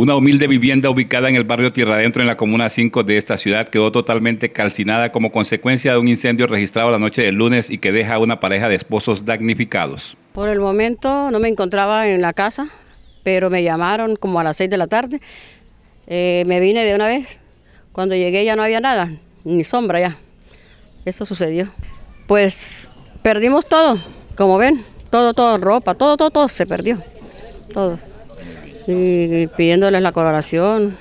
Una humilde vivienda ubicada en el barrio Tierra Adentro, en la comuna 5 de esta ciudad, quedó totalmente calcinada como consecuencia de un incendio registrado la noche del lunes y que deja a una pareja de esposos damnificados. Por el momento no me encontraba en la casa, pero me llamaron como a las 6 de la tarde. Eh, me vine de una vez. Cuando llegué ya no había nada, ni sombra ya. Eso sucedió. Pues perdimos todo, como ven, todo, todo, ropa, todo, todo, todo se perdió. Todo y pidiéndoles la colaboración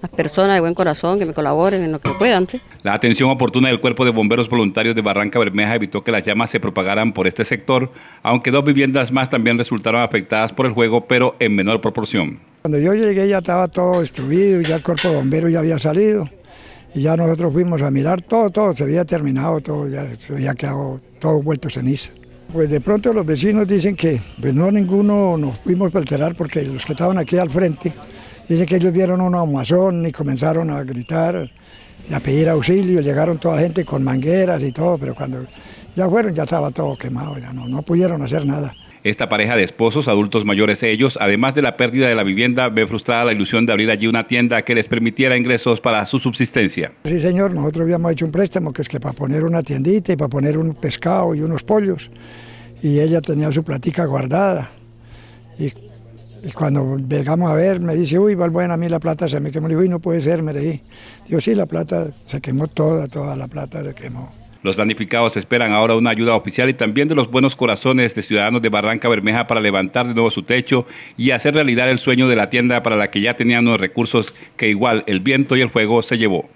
las personas de buen corazón que me colaboren en lo que puedan. La atención oportuna del Cuerpo de Bomberos Voluntarios de Barranca Bermeja evitó que las llamas se propagaran por este sector, aunque dos viviendas más también resultaron afectadas por el juego, pero en menor proporción. Cuando yo llegué ya estaba todo destruido, ya el Cuerpo de Bomberos ya había salido, y ya nosotros fuimos a mirar todo, todo, se había terminado, todo, ya se había quedado todo vuelto ceniza. Pues de pronto los vecinos dicen que pues no ninguno nos fuimos a alterar porque los que estaban aquí al frente dicen que ellos vieron una humazón y comenzaron a gritar y a pedir auxilio, llegaron toda la gente con mangueras y todo, pero cuando ya fueron ya estaba todo quemado, ya no, no pudieron hacer nada. Esta pareja de esposos, adultos mayores ellos, además de la pérdida de la vivienda, ve frustrada la ilusión de abrir allí una tienda que les permitiera ingresos para su subsistencia. Sí, señor, nosotros habíamos hecho un préstamo que es que para poner una tiendita y para poner un pescado y unos pollos. Y ella tenía su platica guardada. Y, cuando llegamos a ver, me dice, uy, Valbuena, a mí la plata se me quemó. Le digo, uy, no puede ser, me reí. Digo, sí, la plata se quemó toda, toda la plata se quemó. Los damnificados esperan ahora una ayuda oficial y también de los buenos corazones de ciudadanos de Barranca Bermeja para levantar de nuevo su techo y hacer realidad el sueño de la tienda para la que ya tenían los recursos que igual el viento y el fuego se llevó.